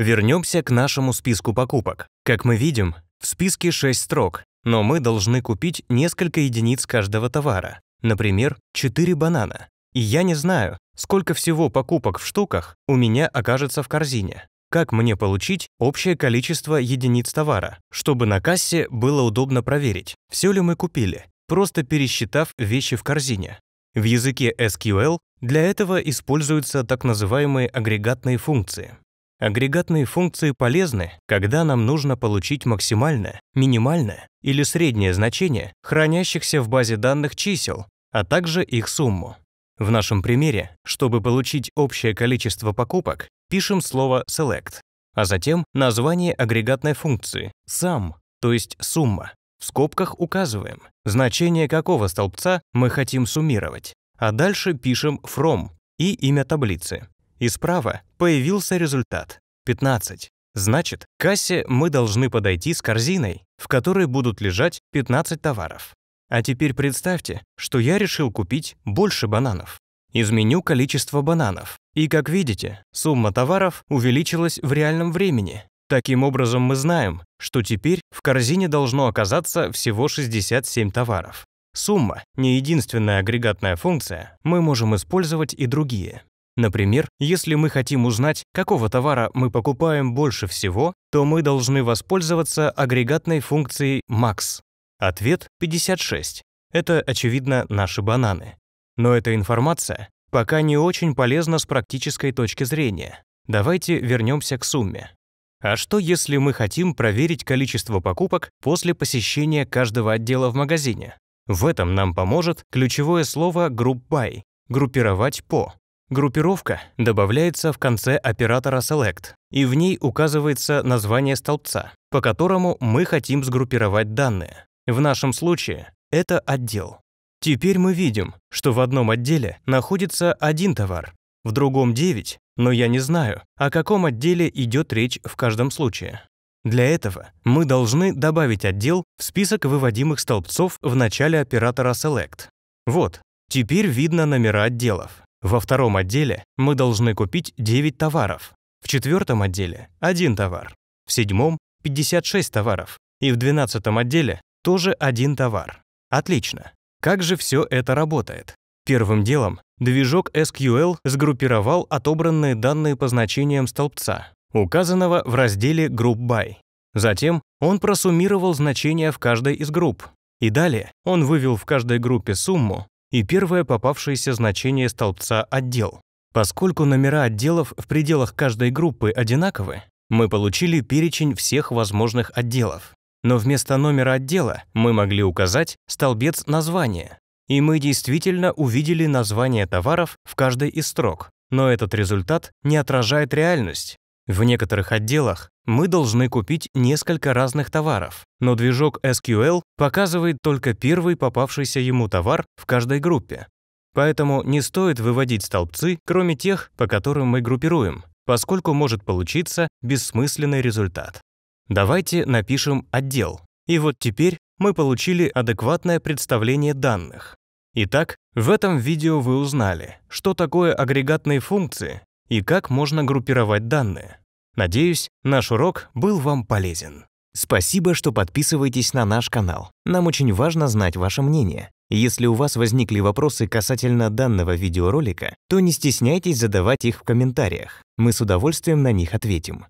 Вернемся к нашему списку покупок. Как мы видим, в списке 6 строк, но мы должны купить несколько единиц каждого товара, например, 4 банана. И я не знаю, сколько всего покупок в штуках у меня окажется в корзине. Как мне получить общее количество единиц товара, чтобы на кассе было удобно проверить, все ли мы купили, просто пересчитав вещи в корзине. В языке SQL для этого используются так называемые агрегатные функции. Агрегатные функции полезны, когда нам нужно получить максимальное, минимальное или среднее значение хранящихся в базе данных чисел, а также их сумму. В нашем примере, чтобы получить общее количество покупок, пишем слово select, а затем название агрегатной функции sum, то есть сумма. В скобках указываем, значение какого столбца мы хотим суммировать, а дальше пишем from и имя таблицы. И справа появился результат — 15. Значит, к кассе мы должны подойти с корзиной, в которой будут лежать 15 товаров. А теперь представьте, что я решил купить больше бананов. Изменю количество бананов. И, как видите, сумма товаров увеличилась в реальном времени. Таким образом, мы знаем, что теперь в корзине должно оказаться всего 67 товаров. Сумма — не единственная агрегатная функция, мы можем использовать и другие. Например, если мы хотим узнать, какого товара мы покупаем больше всего, то мы должны воспользоваться агрегатной функцией max. Ответ 56. Это, очевидно, наши бананы. Но эта информация пока не очень полезна с практической точки зрения. Давайте вернемся к сумме. А что, если мы хотим проверить количество покупок после посещения каждого отдела в магазине? В этом нам поможет ключевое слово «group by» — группировать по. Группировка добавляется в конце оператора select, и в ней указывается название столбца, по которому мы хотим сгруппировать данные. В нашем случае это отдел. Теперь мы видим, что в одном отделе находится один товар, в другом 9, но я не знаю, о каком отделе идет речь в каждом случае. Для этого мы должны добавить отдел в список выводимых столбцов в начале оператора select. Вот, теперь видно номера отделов. Во втором отделе мы должны купить 9 товаров, в четвертом отделе – один товар, в седьмом – 56 товаров, и в двенадцатом отделе тоже один товар. Отлично. Как же все это работает? Первым делом движок SQL сгруппировал отобранные данные по значениям столбца, указанного в разделе Group By. Затем он просуммировал значения в каждой из групп. И далее он вывел в каждой группе сумму, и первое попавшееся значение столбца «отдел». Поскольку номера отделов в пределах каждой группы одинаковы, мы получили перечень всех возможных отделов. Но вместо номера отдела мы могли указать столбец названия, и мы действительно увидели название товаров в каждой из строк, но этот результат не отражает реальность, в некоторых отделах мы должны купить несколько разных товаров, но движок SQL показывает только первый попавшийся ему товар в каждой группе. Поэтому не стоит выводить столбцы, кроме тех, по которым мы группируем, поскольку может получиться бессмысленный результат. Давайте напишем отдел. И вот теперь мы получили адекватное представление данных. Итак, в этом видео вы узнали, что такое агрегатные функции и как можно группировать данные. Надеюсь, наш урок был вам полезен. Спасибо, что подписываетесь на наш канал. Нам очень важно знать ваше мнение. Если у вас возникли вопросы касательно данного видеоролика, то не стесняйтесь задавать их в комментариях. Мы с удовольствием на них ответим.